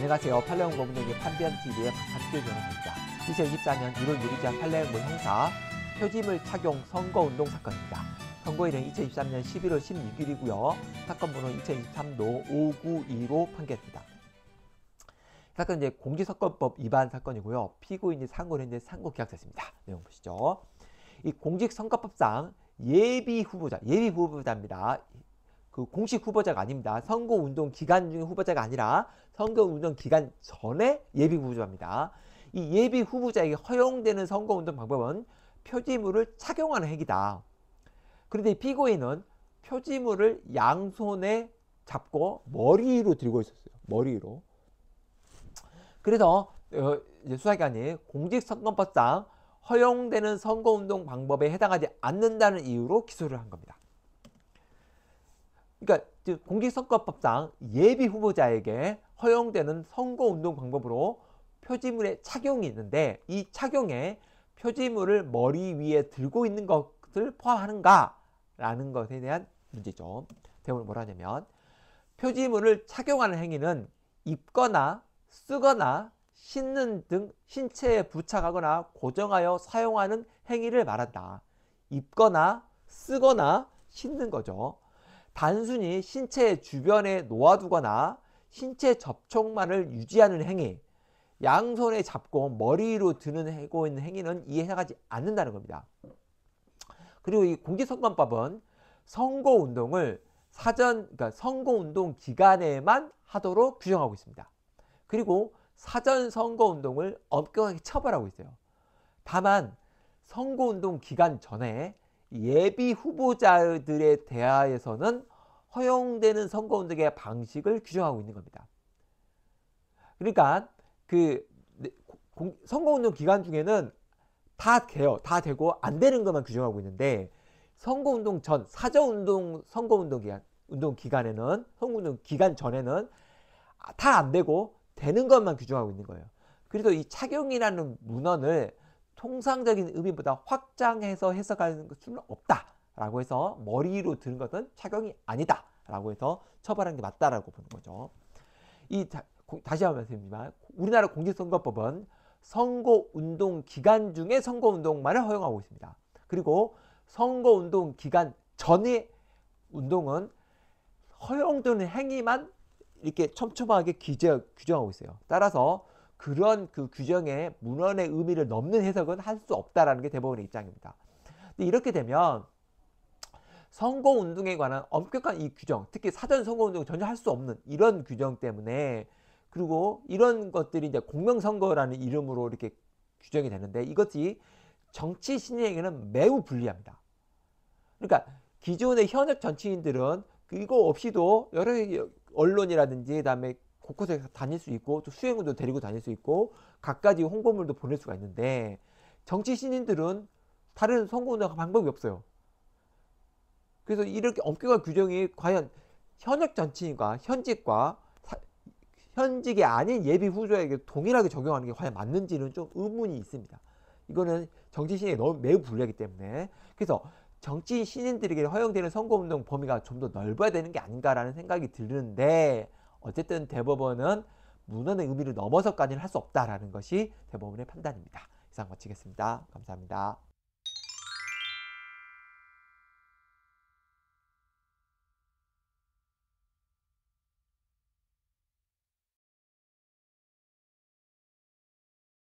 안녕하세요. 팔레온 고문의게 판변TV의 박학규 변호사입니다. 2024년 1월 6일자 팔레온형사 표지물 착용 선거운동 사건입니다. 선거일은 2023년 11월 16일이고요. 사건 번호 2023도 592로 판결입니다 사건 은 이제 공직선거법 위반 사건이고요. 피고인이 상고는 이 상고 계약서였습니다. 내용 보시죠. 이 공직선거법상 예비 후보자, 예비 후보자입니다. 그 공식 후보자가 아닙니다. 선거운동 기간 중에 후보자가 아니라 선거운동 기간 전에 예비 후보자입니다. 이 예비 후보자에게 허용되는 선거운동 방법은 표지물을 착용하는 행위다. 그런데 피고인은 표지물을 양손에 잡고 머리 로 들고 있었어요. 머리 로 그래서 어, 수사기관이 공직선거법상 허용되는 선거운동 방법에 해당하지 않는다는 이유로 기소를 한 겁니다. 그러니까 공직선거법상 예비 후보자에게 허용되는 선거운동 방법으로 표지물의 착용이 있는데 이 착용에 표지물을 머리 위에 들고 있는 것을 포함하는가 라는 것에 대한 문제죠. 대문을 뭐라 하냐면 표지물을 착용하는 행위는 입거나 쓰거나 신는 등 신체에 부착하거나 고정하여 사용하는 행위를 말한다. 입거나 쓰거나 신는 거죠. 단순히 신체 주변에 놓아두거나 신체 접촉만을 유지하는 행위, 양손에 잡고 머리로 드는 해고 있는 행위는 이해하지 않는다는 겁니다. 그리고 이 공직선거법은 선거운동을 사전, 그러니까 선거운동 기간에만 하도록 규정하고 있습니다. 그리고 사전 선거운동을 엄격하게 처벌하고 있어요. 다만 선거운동 기간 전에 예비 후보자들에 대하여서는 허용되는 선거운동의 방식을 규정하고 있는 겁니다. 그러니까 그 네, 선거운동 기간 중에는 다 돼요. 다 되고 안 되는 것만 규정하고 있는데 선거운동 전 사저운동 선거운동 기간 운동 기간에는 선거운동 기간 전에는 다 안 되고 되는 것만 규정하고 있는 거예요. 그래서 이 착용이라는 문헌을 통상적인 의미보다 확장해서 해석하는 수는 없다라고 해서 머리로 들은 것은 착용이 아니다라고 해서 처벌하는 게 맞다라고 보는 거죠. 이 다, 시 한번 말씀드리지만 우리나라 공직선거법은 선거운동 기간 중에 선거운동만을 허용하고 있습니다. 그리고 선거운동 기간 전에 운동은 허용되는 행위만 이렇게 촘촘하게 규제, 규정하고 있어요. 따라서 그런 그 규정의 문헌의 의미를 넘는 해석은 할 수 없다라는 게 대법원의 입장입니다. 근데 이렇게 되면 선거 운동에 관한 엄격한 이 규정, 특히 사전 선거 운동 전혀 할 수 없는 이런 규정 때문에 그리고 이런 것들이 이제 공명 선거라는 이름으로 이렇게 규정이 되는데 이것이 정치 신인에게는 매우 불리합니다. 그러니까 기존의 현역 정치인들은 이거 없이도 여러 언론이라든지 그다음에 곳곳에 다닐 수 있고 또 수행원도 데리고 다닐 수 있고 갖가지 홍보물도 보낼 수가 있는데 정치 신인들은 다른 선거운동 방법이 없어요. 그래서 이렇게 엄격한 규정이 과연 현역 정치인과 현직과 사, 현직이 아닌 예비 후보에게 동일하게 적용하는 게 과연 맞는지는 좀 의문이 있습니다. 이거는 정치 신인이 너무 매우 불리하기 때문에 그래서 정치 신인들에게 허용되는 선거운동 범위가 좀 더 넓어야 되는 게 아닌가라는 생각이 드는데 어쨌든 대법원은 문헌의 의미를 넘어서까지는 할 수 없다라는 것이 대법원의 판단입니다. 이상 마치겠습니다. 감사합니다.